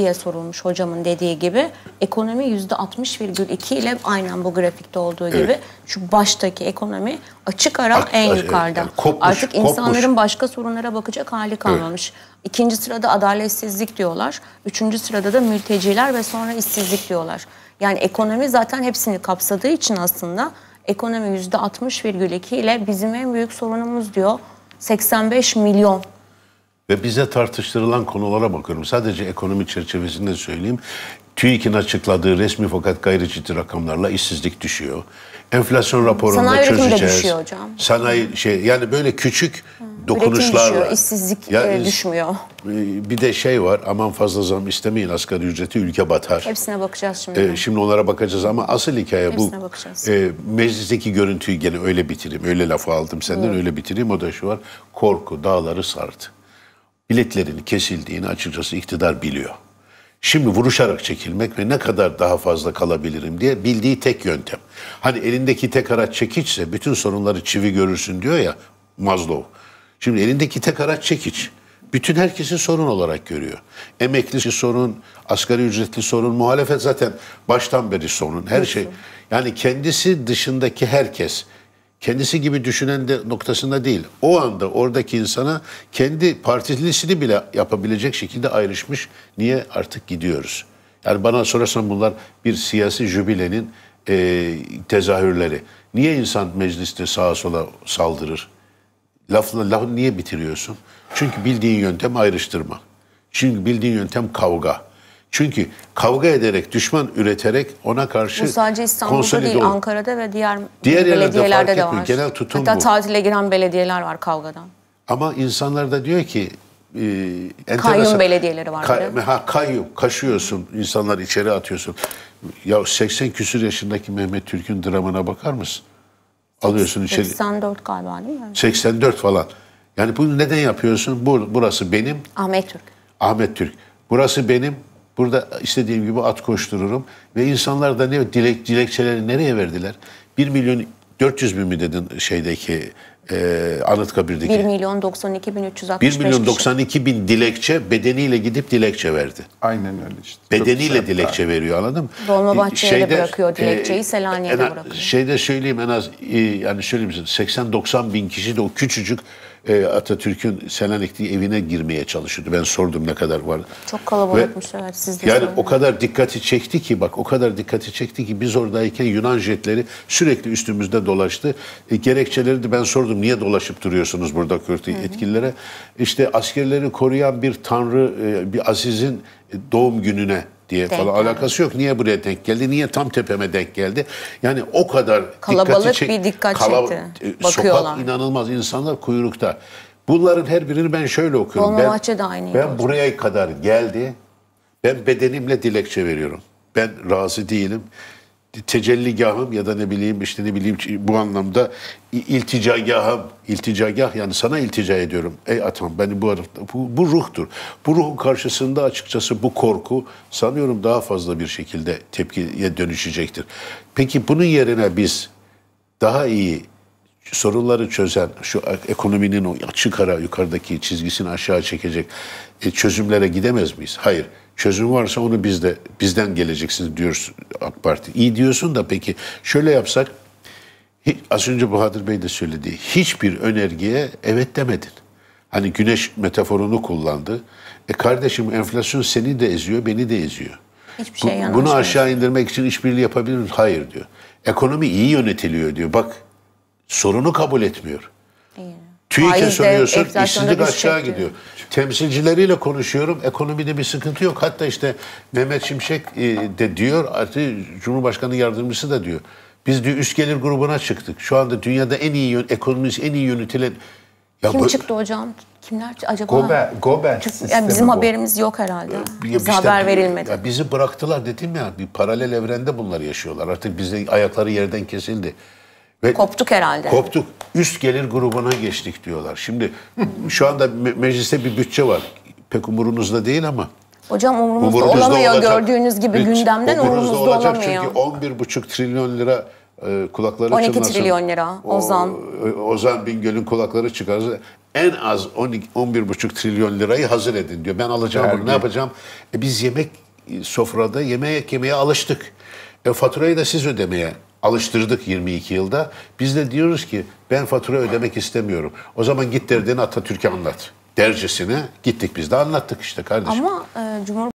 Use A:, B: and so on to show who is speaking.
A: diye sorulmuş hocamın dediği gibi ekonomi yüzde %60,2 ile aynen bu grafikte olduğu evet. gibi şu baştaki ekonomi açık ara Art, en yukarıda. Yani kopmuş, Artık kopmuş. insanların başka sorunlara bakacak hali kalmamış. Evet. İkinci sırada adaletsizlik diyorlar. Üçüncü sırada da mülteciler ve sonra işsizlik diyorlar. Yani ekonomi zaten hepsini kapsadığı için aslında ekonomi yüzde %60,2 ile bizim en büyük sorunumuz diyor. 85 milyon
B: ve bize tartıştırılan konulara bakıyorum. Sadece ekonomi çerçevesinde söyleyeyim. TÜİK'in açıkladığı resmi fakat gayri ciddi rakamlarla işsizlik düşüyor. Enflasyon hmm. raporunda Sanayi çözeceğiz. Sanayi düşüyor hocam. Sanayi hmm. şey yani böyle küçük Hı. Hmm. dokunuşlarla. Üretim düşüyor, işsizlik ya, e, düşmüyor. E, bir de şey var aman fazla zam istemeyin asgari ücreti ülke batar.
A: Hepsine bakacağız şimdi. Ee,
B: şimdi onlara bakacağız ama asıl hikaye Hepsine bu. Bakacağız. E, meclisteki görüntüyü gene öyle bitireyim. Öyle lafı aldım senden Hı. öyle bitireyim. O da şu var korku dağları sardı bileklerinin kesildiğini açıkçası iktidar biliyor. Şimdi vuruşarak çekilmek ve ne kadar daha fazla kalabilirim diye bildiği tek yöntem. Hani elindeki tek araç çekiçse bütün sorunları çivi görürsün diyor ya Maslow. Şimdi elindeki tek araç çekiç. Bütün herkesi sorun olarak görüyor. Emekli sorun, asgari ücretli sorun, muhalefet zaten baştan beri sorun. Her şey. Yani kendisi dışındaki herkes kendisi gibi düşünen de noktasında değil. O anda oradaki insana kendi partilisini bile yapabilecek şekilde ayrışmış. Niye artık gidiyoruz? Yani bana sorarsan bunlar bir siyasi jübilenin e, tezahürleri. Niye insan mecliste sağa sola saldırır? Lafla lafı niye bitiriyorsun? Çünkü bildiğin yöntem ayrıştırma. Çünkü bildiğin yöntem kavga. Çünkü kavga ederek, düşman üreterek ona karşı Bu sadece İstanbul'da değil,
A: Ankara'da ve diğer, diğer belediyelerde de var. Genel
B: tutum Hatta bu. tatile
A: giren belediyeler var kavgadan.
B: Ama insanlar da diyor ki e, Kayyum belediyeleri var. Ka, ha, kayyum. Kaşıyorsun. insanlar içeri atıyorsun. Ya 80 küsür yaşındaki Mehmet Türk'ün dramına bakar mısın? Alıyorsun içeri.
A: 84 galiba değil mi?
B: 84 falan. Yani bunu neden yapıyorsun? Burası benim. Ahmet Türk. Ahmet Türk. Burası benim. Burada istediğim gibi at koştururum. Ve insanlar da ne dilek, dilekçeleri nereye verdiler? 1 milyon 400 bin mi dedin şeydeki e, Anıtkabir'deki? 1
A: milyon 92 bin 365 1 milyon 92
B: kişi. bin dilekçe bedeniyle gidip dilekçe verdi. Aynen öyle işte. Bedeniyle Çok dilekçe hatta. veriyor anladın mı?
A: Dolmabahçe'ye de bırakıyor e, dilekçeyi, e, Selanik'e bırakıyor.
B: Şeyde söyleyeyim en az e, yani söyleyeyim 80-90 bin kişi de o küçücük e, Atatürk'ün Selanik'te evine girmeye çalışıyordu. Ben sordum ne kadar var. Çok kalabalıkmış Ve, evet siz de Yani söyleyeyim. o kadar dikkati çekti ki bak o kadar dikkati çekti ki biz oradayken Yunan jetleri sürekli üstümüzde dolaştı. E, gerekçeleri de ben sordum niye dolaşıp duruyorsunuz burada Kürt etkililere. İşte askerleri koruyan bir tanrı e, bir azizin doğum gününe diye denk falan geldi. alakası yok. Niye buraya denk geldi? Niye tam tepeme denk geldi? Yani o kadar Kalabalık çek, bir dikkat kalab çekti. E, bakıyorlar. Sokak inanılmaz insanlar kuyrukta. Bunların her birini ben şöyle okuyorum. ben, aynı. Ben buraya kadar geldi. Ben bedenimle dilekçe veriyorum. Ben razı değilim tecelligahım ya da ne bileyim işte ne bileyim bu anlamda ilticagahım, ilticagah yani sana iltica ediyorum. Ey atam beni bu, bu, bu ruhtur. Bu ruhun karşısında açıkçası bu korku sanıyorum daha fazla bir şekilde tepkiye dönüşecektir. Peki bunun yerine biz daha iyi sorunları çözen, şu ekonominin o açık ara yukarıdaki çizgisini aşağı çekecek e, çözümlere gidemez miyiz? Hayır çözüm varsa onu bizde bizden geleceksiniz diyoruz AK Parti. İyi diyorsun da peki şöyle yapsak az önce Bahadır Bey de söyledi. Hiçbir önergeye evet demedin. Hani güneş metaforunu kullandı. E kardeşim enflasyon seni de eziyor, beni de eziyor. Hiçbir şey Bu, Bunu aşağı indirmek için işbirliği yapabilir miyiz? Hayır diyor. Ekonomi iyi yönetiliyor diyor. Bak sorunu kabul etmiyor. İyi. TÜİK'e soruyorsun işsizlik aşağı gidiyor. Temsilcileriyle konuşuyorum ekonomide bir sıkıntı yok. Hatta işte Mehmet Şimşek e, de diyor artık Cumhurbaşkanı yardımcısı da diyor. Biz diyor üst gelir grubuna çıktık. Şu anda dünyada en iyi ekonomimiz en iyi yönetilen
A: ya Kim bu... çıktı hocam? Kimler acaba? Gober,
B: Gober yani bizim bu. haberimiz yok
A: herhalde. Bize işte, haber verilmedi. Ya
B: bizi bıraktılar dedim ya. Bir paralel evrende bunlar yaşıyorlar. Artık bizde ayakları yerden kesildi. Ve koptuk
A: herhalde. Koptuk.
B: Üst gelir grubuna geçtik diyorlar. Şimdi şu anda me mecliste bir bütçe var. Pek umurunuzda değil ama
A: Hocam umurumuzda, umurumuzda olamıyor olacak. gördüğünüz gibi Hiç, gündemden umurumuzda, umurumuzda olacak olamıyor.
B: Çünkü 11,5 trilyon lira e, kulakları 12 çınlasın. trilyon lira Ozan. O, e, Ozan Bingöl'ün kulakları çıkarsın. En az 11,5 trilyon lirayı hazır edin diyor. Ben alacağım Her bunu ne yapacağım? E, biz yemek sofrada yemeğe yemeye alıştık. E, faturayı da siz ödemeye alıştırdık 22 yılda. Biz de diyoruz ki ben fatura ödemek istemiyorum. O zaman git derdini Atatürk'e anlat. Dercesine gittik biz de anlattık işte kardeşim.
A: Ama e, Cumhurbaşkanı